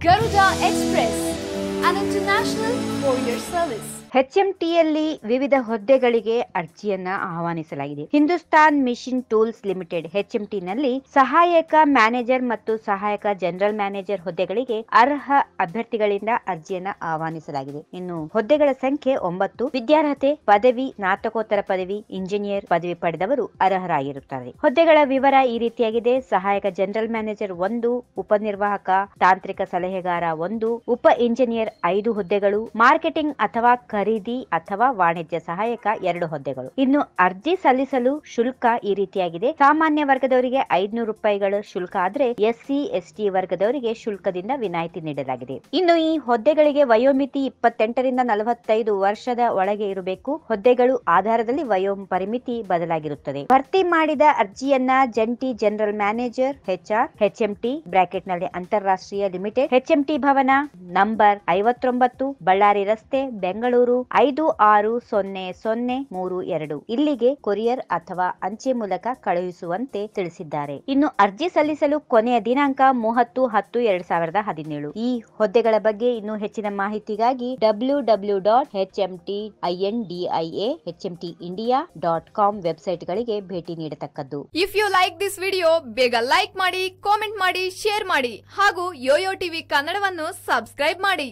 Garuda Express, an international courier service. ಎಚ್ಎಂಟಿಯಲ್ಲಿ ವಿವಿಧ ಹುದ್ದೆಗಳಿಗೆ ಅರ್ಜಿಯನ್ನ ಆಹ್ವಾನಿಸಲಾಗಿದೆ ಹಿಂದೂಸ್ತಾನ್ ಮಿಷಿನ್ ಟೂಲ್ಸ್ ಲಿಮಿಟೆಡ್ ನಲ್ಲಿ ಸಹಾಯಕ ಮ್ಯಾನೇಜರ್ ಮತ್ತು ಸಹಾಯಕ ಜನರಲ್ ಮ್ಯಾನೇಜರ್ ಹುದ್ದೆಗಳಿಗೆ ಅರ್ಹ ಅಭ್ಯರ್ಥಿಗಳಿಂದ ಅರ್ಜಿಯನ್ನ ಆಹ್ವಾನಿಸಲಾಗಿದೆ ಇನ್ನು ಹುದ್ದೆಗಳ ಸಂಖ್ಯೆ ಒಂಬತ್ತು ವಿದ್ಯಾರ್ಹತೆ ಪದವಿ ಸ್ನಾತಕೋತ್ತರ ಪದವಿ ಇಂಜಿನಿಯರ್ ಪದವಿ ಪಡೆದವರು ಅರ್ಹರಾಗಿರುತ್ತಾರೆ ಹುದ್ದೆಗಳ ವಿವರ ಈ ರೀತಿಯಾಗಿದೆ ಸಹಾಯಕ ಜನರಲ್ ಮ್ಯಾನೇಜರ್ ಒಂದು ಉಪನಿರ್ವಾಹಕ ತಾಂತ್ರಿಕ ಸಲಹೆಗಾರ ಒಂದು ಉಪ ಇಂಜಿನಿಯರ್ ಐದು ಹುದ್ದೆಗಳು ಮಾರ್ಕೆಟಿಂಗ್ ಅಥವಾ ಖರೀದಿ ಅಥವಾ ವಾಣಿಜ್ಯ ಸಹಾಯಕ ಎರಡು ಹುದ್ದೆಗಳು ಇನ್ನು ಅರ್ಜಿ ಸಲ್ಲಿಸಲು ಶುಲ್ಕ ಈ ರೀತಿಯಾಗಿದೆ ಸಾಮಾನ್ಯ ವರ್ಗದವರಿಗೆ ಐದ್ನೂರು ರೂಪಾಯಿಗಳು ಶುಲ್ಕ ಆದ್ರೆ ಎಸ್ಸಿ ಎಸ್ಟಿ ವರ್ಗದವರಿಗೆ ಶುಲ್ಕದಿಂದ ವಿನಾಯಿತಿ ನೀಡಲಾಗಿದೆ ಇನ್ನು ಈ ಹುದ್ದೆಗಳಿಗೆ ವಯೋಮಿತಿ ಇಪ್ಪತ್ತೆಂಟರಿಂದ ನಲವತ್ತೈದು ವರ್ಷದ ಒಳಗೆ ಇರಬೇಕು ಹುದ್ದೆಗಳು ಆಧಾರದಲ್ಲಿ ವಯೋ ಪರಿಮಿತಿ ಬದಲಾಗಿರುತ್ತದೆ ಭರ್ತಿ ಮಾಡಿದ ಅರ್ಜಿಯನ್ನ ಜಂಟಿ general manager HR HMT bracket ನಲ್ಲಿ ಅಂತಾರಾಷ್ಟ್ರೀಯ ಲಿಮಿಟೆಡ್ ಹೆಚ್ಎಂಟಿ ಭವನ ನಂಬರ್ ಐವತ್ತೊಂಬತ್ತು ಬಳ್ಳಾರಿ ರಸ್ತೆ ಬೆಂಗಳೂರು ಮೂರು ಐದು ಆರು ಸೊನ್ನೆ ಸೊನ್ನೆ ಮೂರು ಎರಡು ಇಲ್ಲಿಗೆ ಕೊರಿಯರ್ ಅಥವಾ ಅಂಚೆ ಮೂಲಕ ಕಳುಹಿಸುವಂತೆ ತಿಳಿಸಿದ್ದಾರೆ ಇನ್ನು ಅರ್ಜಿ ಸಲ್ಲಿಸಲು ಕೊನೆಯ ದಿನಾಂಕ ಮೂವತ್ತು ಹತ್ತು ಎರಡ್ ಸಾವಿರದ ಹದಿನೇಳು ಈ ಹುದ್ದೆಗಳ ಬಗ್ಗೆ ಇನ್ನೂ ಹೆಚ್ಚಿನ ಮಾಹಿತಿಗಾಗಿ W W dot H M T H M India dot com website ಗಳಿಗೆ ಭೇಟಿ ನೀಡತಕ್ಕದ್ದು if you like this video ಬೇಗ ಲೈಕ್ ಮಾಡಿ ಕಾಮೆಂಟ್ ಮಾಡಿ ಶೇರ್ ಮಾಡಿ ಹಾಗೂ ಯೋಯೋ ಟಿವಿ ಕನ್ನಡವನ್ನು ಸಬ್ಸ್ಕ್ರೈಬ್ ಮಾಡಿ